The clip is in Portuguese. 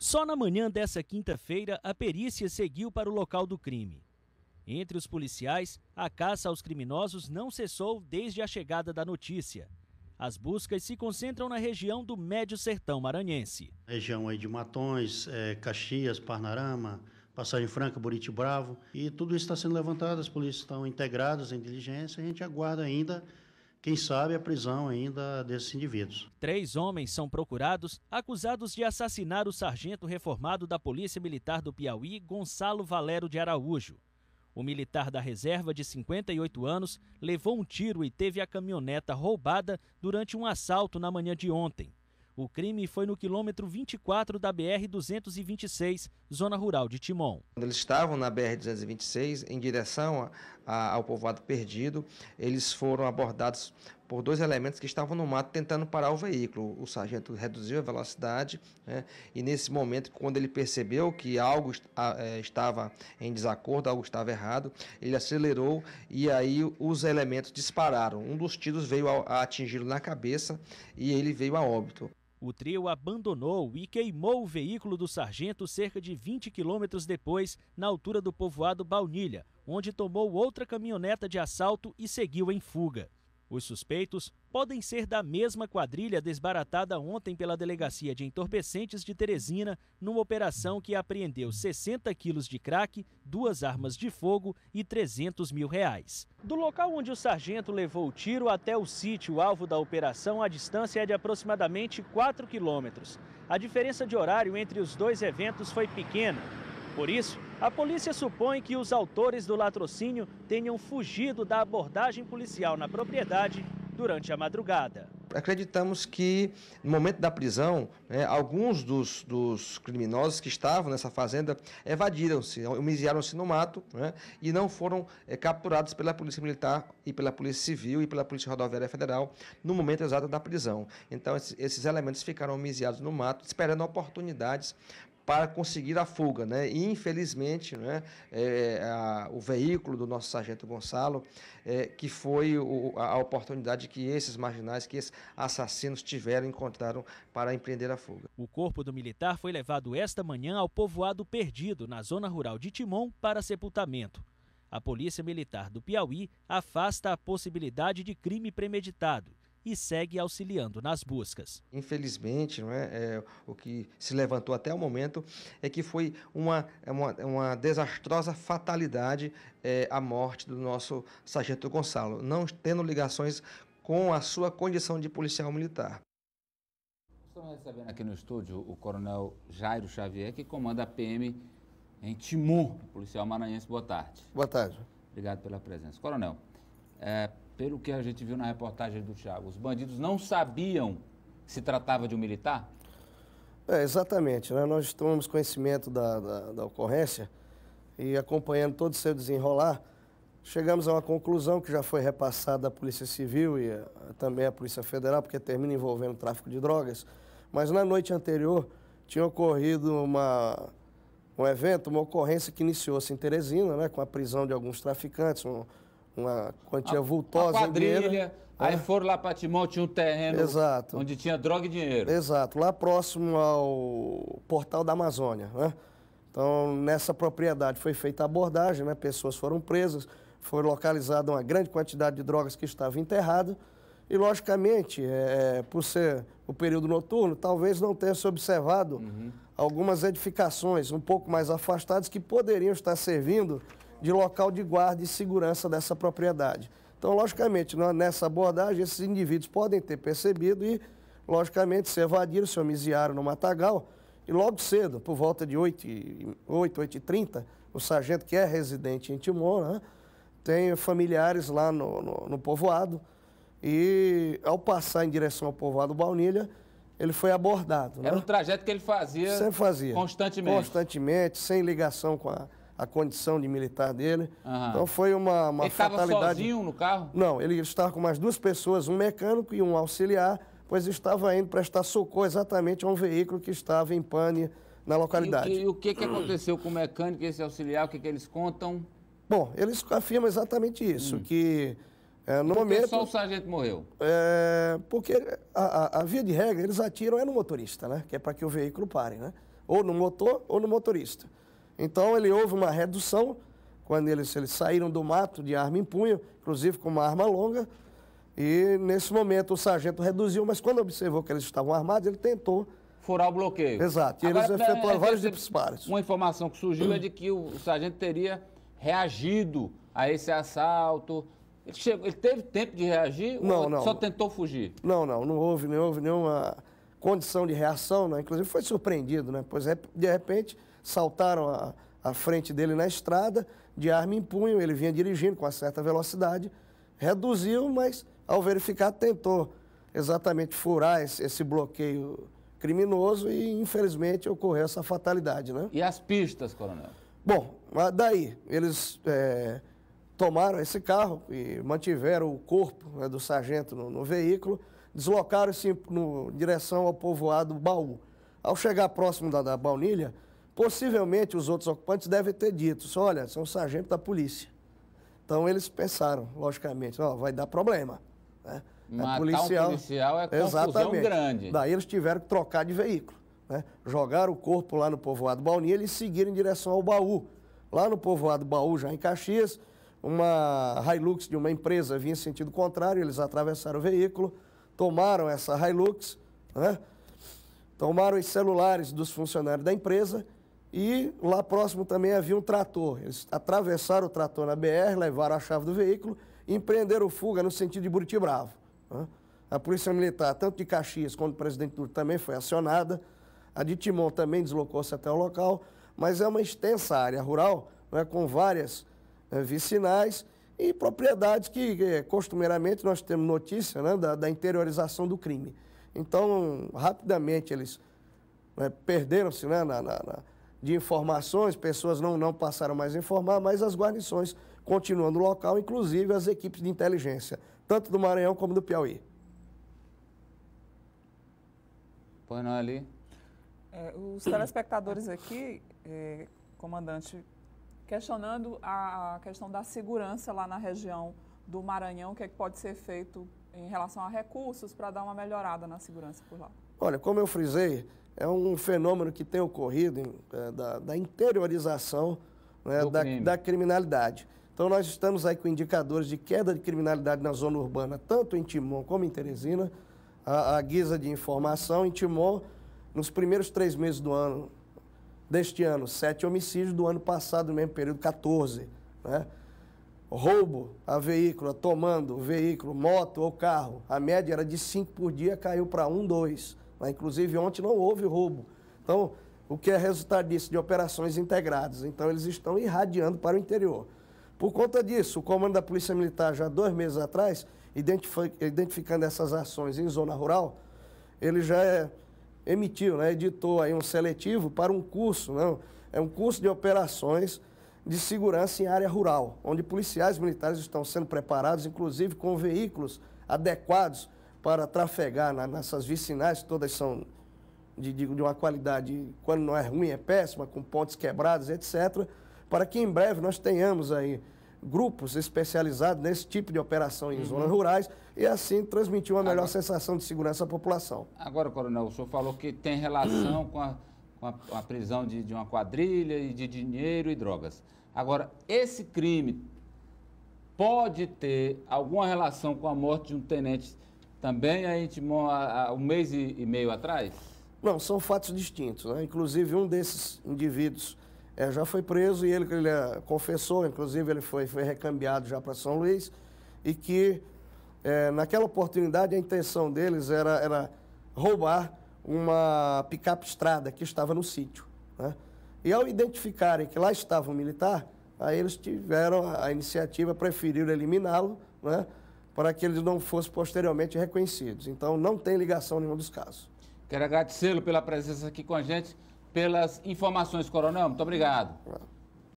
Só na manhã dessa quinta-feira, a perícia seguiu para o local do crime. Entre os policiais, a caça aos criminosos não cessou desde a chegada da notícia. As buscas se concentram na região do Médio Sertão Maranhense. Região aí de Matões, é, Caxias, Parnarama, Passagem Franca, Buriti Bravo. E tudo isso está sendo levantado, as polícias estão integradas em diligência. A gente aguarda ainda quem sabe a prisão ainda desses indivíduos. Três homens são procurados, acusados de assassinar o sargento reformado da Polícia Militar do Piauí, Gonçalo Valero de Araújo. O militar da reserva, de 58 anos, levou um tiro e teve a caminhoneta roubada durante um assalto na manhã de ontem. O crime foi no quilômetro 24 da BR-226, zona rural de Timon. Quando eles estavam na BR-226, em direção a, a, ao povoado perdido, eles foram abordados por dois elementos que estavam no mato tentando parar o veículo. O sargento reduziu a velocidade né, e, nesse momento, quando ele percebeu que algo é, estava em desacordo, algo estava errado, ele acelerou e aí os elementos dispararam. Um dos tiros veio a, a atingi-lo na cabeça e ele veio a óbito o trio abandonou e queimou o veículo do sargento cerca de 20 quilômetros depois, na altura do povoado Baunilha, onde tomou outra caminhoneta de assalto e seguiu em fuga. Os suspeitos podem ser da mesma quadrilha desbaratada ontem pela Delegacia de Entorpecentes de Teresina, numa operação que apreendeu 60 quilos de crack, duas armas de fogo e 300 mil reais. Do local onde o sargento levou o tiro até o sítio alvo da operação, a distância é de aproximadamente 4 quilômetros. A diferença de horário entre os dois eventos foi pequena. Por isso, a polícia supõe que os autores do latrocínio tenham fugido da abordagem policial na propriedade durante a madrugada. Acreditamos que, no momento da prisão, né, alguns dos, dos, criminosos que estavam nessa fazenda evadiram-se, humilharam-se no mato né, e não foram é, capturados pela Polícia Militar e pela Polícia Civil e pela Polícia Rodoviária Federal no momento exato da prisão. Então, esses, esses elementos ficaram humilhados no mato, esperando oportunidades para conseguir a fuga, né? E infelizmente, né, é, é, a, o veículo do nosso sargento Gonçalo, é, que foi o, a, a, oportunidade que esses marginais, que esses assassinos tiveram, encontraram para empreender a fuga. O corpo do militar foi levado esta manhã ao povoado Perdido, na zona rural de Timon, para sepultamento. A Polícia Militar do Piauí afasta a possibilidade de crime premeditado e segue auxiliando nas buscas. Infelizmente, não é, é o que se levantou até o momento é que foi uma, é uma, é uma desastrosa fatalidade é, a morte do nosso sargento Gonçalo, não tendo ligações com a sua condição de policial militar. Estamos recebendo aqui no estúdio o coronel Jairo Xavier, que comanda a PM em Timur, policial maranhense. Boa tarde. Boa tarde. Obrigado pela presença. Coronel, é, pelo que a gente viu na reportagem do Thiago, os bandidos não sabiam se tratava de um militar? É, exatamente. Né? Nós tomamos conhecimento da, da, da ocorrência e acompanhando todo o seu desenrolar, chegamos a uma conclusão que já foi repassada à Polícia Civil e a, eh, também à Polícia Federal, porque termina envolvendo tráfico de drogas. Mas na noite anterior tinha ocorrido uma, um evento, uma ocorrência que iniciou-se em Teresina, né, com a prisão de alguns traficantes, um, uma quantia vultosa. Uma quadrilha. Aí é. foram lá para Timó, tinha um terreno Exato. onde tinha droga e dinheiro. Exato, lá próximo ao portal da Amazônia. Né? Então, nessa propriedade foi feita a abordagem, né? pessoas foram presas, foi localizada uma grande quantidade de drogas que estava enterrada. E, logicamente, é, é por ser o período noturno, talvez não tenha se observado uhum. algumas edificações um pouco mais afastadas que poderiam estar servindo de local de guarda e segurança dessa propriedade. Então, logicamente, nessa abordagem, esses indivíduos podem ter percebido e, logicamente, se evadiram, se homiziaram no matagal. E logo cedo, por volta de 8, 8 8h30, o sargento, que é residente em Timor, né, tem familiares lá no, no, no povoado. E, ao passar em direção ao povoado Baunilha, ele foi abordado. Era né? um trajeto que ele fazia, fazia constantemente. Constantemente, sem ligação com a, a condição de militar dele. Então foi uma, uma ele fatalidade. Ele estava sozinho no carro? Não, ele estava com mais duas pessoas, um mecânico e um auxiliar, pois estava indo prestar socorro exatamente a um veículo que estava em pane na localidade. E, e o que, que aconteceu com o mecânico e esse auxiliar? O que, que eles contam? Bom, eles afirmam exatamente isso, hum. que é, no porque momento... só o sargento morreu? É, porque a, a, a, via de regra, eles atiram é no motorista, né? Que é para que o veículo pare, né? Ou no motor ou no motorista. Então ele houve uma redução quando eles, eles saíram do mato de arma em punho, inclusive com uma arma longa. E nesse momento o sargento reduziu, mas quando observou que eles estavam armados, ele tentou furar o bloqueio. Exato. E Agora, eles efetuaram é, vários é, é, disparos. Uma informação que surgiu é de que o sargento teria reagido a esse assalto. Ele, chegou, ele teve tempo de reagir não, ou não, só tentou fugir? Não, não. Não houve, não houve nenhuma condição de reação. Né? Inclusive foi surpreendido, né? pois é, de repente saltaram a, a frente dele na estrada, de arma em punho, ele vinha dirigindo com uma certa velocidade, reduziu, mas ao verificar tentou exatamente furar esse, esse bloqueio criminoso e infelizmente ocorreu essa fatalidade, né? E as pistas, coronel? Bom, daí eles é, tomaram esse carro e mantiveram o corpo né, do sargento no, no veículo, deslocaram-se em direção ao povoado Baú. Ao chegar próximo da, da Baunilha, Possivelmente os outros ocupantes devem ter dito: olha, são sargentos da polícia. Então eles pensaram, logicamente, oh, vai dar problema. Né? É Matar é policial, um policial é confusão Exatamente. grande. Daí eles tiveram que trocar de veículo. Né? Jogaram o corpo lá no povoado Bauni e eles seguiram em direção ao baú. Lá no povoado Baú, já em Caxias, uma Hilux de uma empresa vinha em sentido contrário, eles atravessaram o veículo, tomaram essa Hilux, né? tomaram os celulares dos funcionários da empresa e lá próximo também havia um trator. Eles atravessaram o trator na BR, levaram a chave do veículo e empreenderam fuga no sentido de Buriti Bravo. Né? A Polícia Militar, tanto de Caxias quanto do Presidente Dutra, também foi acionada. A de Timon também deslocou-se até o local, mas é uma extensa área rural, né, com várias é, vicinais e propriedades que, eh, costumeiramente nós temos notícia né, da, da, interiorização do crime. Então, rapidamente eles né, perderam-se né, na, na, na de informações, pessoas não, não passaram mais a informar, mas as guarnições continuam no local, inclusive as equipes de inteligência, tanto do Maranhão como do Piauí. Painel ali. É, os telespectadores aqui, é, comandante, questionando a questão da segurança lá na região do Maranhão, o que, é que pode ser feito em relação a recursos para dar uma melhorada na segurança por lá? Olha, como eu frisei, é um fenômeno que tem ocorrido é, da, da, interiorização né, da, da, criminalidade. Então, nós estamos aí com indicadores de queda de criminalidade na zona urbana, tanto em Timon como em Teresina. A, a guisa de informação, em Timon, nos primeiros três meses do ano, deste ano, sete homicídios, do ano passado, no mesmo período, 14. Né? Roubo a veículo, tomando veículo, moto ou carro, a média era de cinco por dia, caiu para um, dois né? Inclusive, ontem não houve roubo. Então, o que é resultado disso? De operações integradas. Então, eles estão irradiando para o interior. Por conta disso, o comando da Polícia Militar, já dois meses atrás, identificando essas ações em zona rural, ele já é, emitiu, né, editou aí um seletivo para um curso, não, né? é um curso de operações de segurança em área rural, onde policiais militares estão sendo preparados, inclusive com veículos adequados para trafegar na, nessas vicinais, todas são de, de, de uma qualidade, quando não é ruim, é péssima, com pontes quebradas, etc., para que em breve nós tenhamos aí grupos especializados nesse tipo de operação em uhum. zonas rurais e assim transmitir uma melhor agora, sensação de segurança à população. Agora, coronel, o senhor falou que tem relação com a, com a, a prisão de, de, uma quadrilha e de dinheiro e drogas. Agora, esse crime pode ter alguma relação com a morte de um tenente também a intimou há um mês e meio atrás? Não, são fatos distintos. Né? Inclusive, um desses indivíduos é, já foi preso e ele, ele é, confessou, inclusive, ele foi, foi recambiado já para São Luís, e que é, naquela oportunidade a intenção deles era, era roubar uma picape estrada que estava no sítio. Né? E ao identificarem que lá estava um militar, aí eles tiveram a iniciativa, preferiram eliminá-lo, né? para que eles não fossem posteriormente reconhecidos. Então, não tem ligação nenhum dos casos. Quero agradecê-lo pela presença aqui com a gente, pelas informações, coronel. Muito obrigado. É.